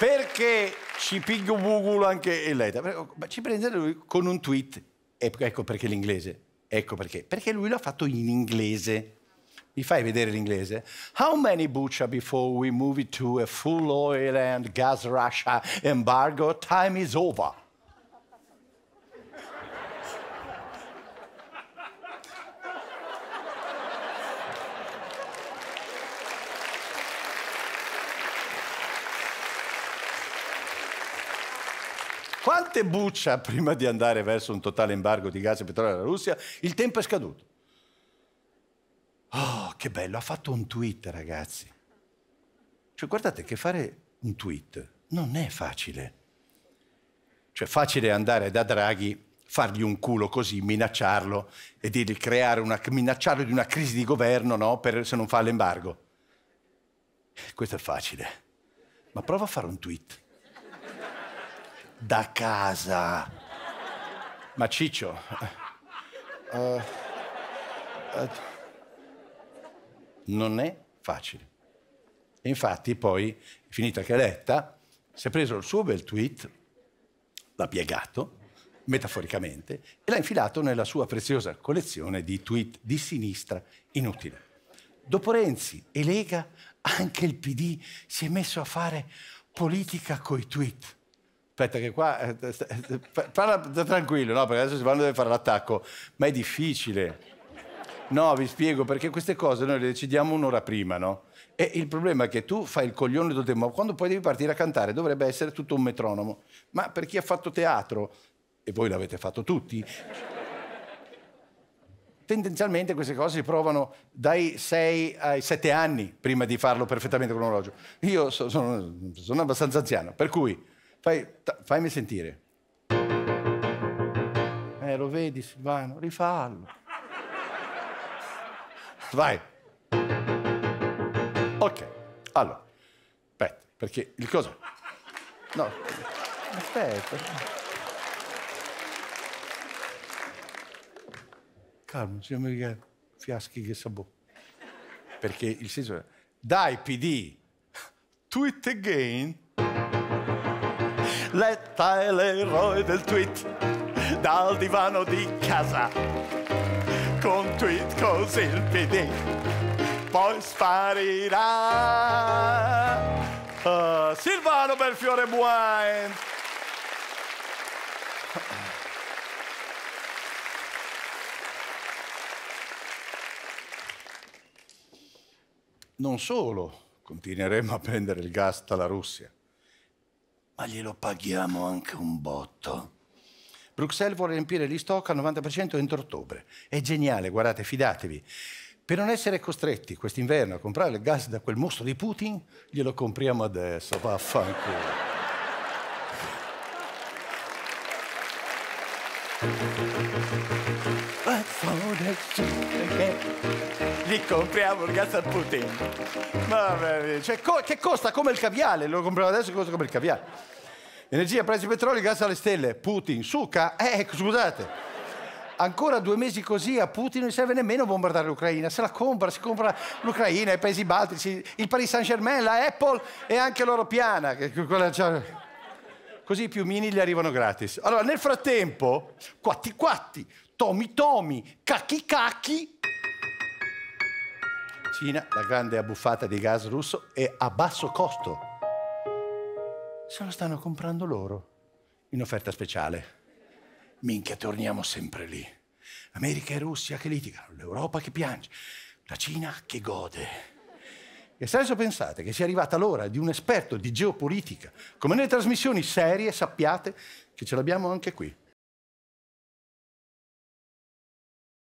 Perché ci pingo Google anche il letter? Oh, ci prende lui con un tweet. Ecco perché l'inglese. Ecco perché. Perché lui l'ha fatto in inglese. Mi fai vedere l'inglese? How many butcher before we move to a full oil and gas Russia embargo? Time is over. quante buccia prima di andare verso un totale embargo di gas e petrolio alla Russia, il tempo è scaduto. Oh, che bello, ha fatto un tweet, ragazzi. Cioè, guardate che fare un tweet non è facile. Cioè, facile andare da Draghi, fargli un culo così, minacciarlo e dirgli creare una, minacciarlo di una crisi di governo, no, per, se non fa l'embargo. Questo è facile. Ma prova a fare un tweet da casa. Ma Ciccio... Uh, uh, non è facile. Infatti poi, finita che è letta, si è preso il suo bel tweet, l'ha piegato, metaforicamente, e l'ha infilato nella sua preziosa collezione di tweet di sinistra inutile. Dopo Renzi e Lega, anche il PD si è messo a fare politica coi tweet aspetta che qua eh, parla tranquillo no perché adesso Silvano deve fare l'attacco ma è difficile no vi spiego perché queste cose noi le decidiamo un'ora prima no e il problema è che tu fai il coglione tutto il tempo quando poi devi partire a cantare dovrebbe essere tutto un metronomo ma per chi ha fatto teatro e voi l'avete fatto tutti tendenzialmente queste cose si provano dai 6 ai 7 anni prima di farlo perfettamente con un orologio io sono, sono abbastanza anziano per cui Fai, fammi sentire. Eh, lo vedi Silvano? Rifallo. Vai. Ok, allora. Aspetta, perché il cosa... No, aspetta. Calma, signor Merigano, fiaschi che sabò. Boh. Perché il senso è... Dai, PD, tweet again. Letta è l'eroe del tweet dal divano di casa con tweet così il PD poi sparirà uh, Silvano Belfiore Buain Non solo continueremo a prendere il gas dalla Russia, ma glielo paghiamo anche un botto. Bruxelles vuole riempire gli stock al 90% entro ottobre. È geniale, guardate, fidatevi. Per non essere costretti quest'inverno a comprare il gas da quel mostro di Putin, glielo compriamo adesso, vaffanculo. Let's hold it again lì compriamo il gas al potente. Mamma mia, cioè, co- che costa come il caviale, lo compriamo adesso e costa come il caviale. Energia, prezzi petrolio, gas alle stelle. Putin, suca, eh, scusate. Ancora due mesi così a Putin non serve nemmeno bombardare l'Ucraina, se la compra, si compra l'Ucraina, i paesi baltici, il Paris Saint Germain, la Apple e anche l'oro piana. Così i piumini gli arrivano gratis. Allora, nel frattempo, quatti quatti, tomi tomi, cacchi cacchi, Cina, la grande abbuffata di gas russo e a basso costo. Se lo stanno comprando loro in offerta speciale. Minchia, torniamo sempre lì. America e Russia che litigano, l'Europa che piange, la Cina che gode. E adesso pensate che sia arrivata l'ora di un esperto di geopolitica, come nelle trasmissioni serie, sappiate che ce l'abbiamo anche qui.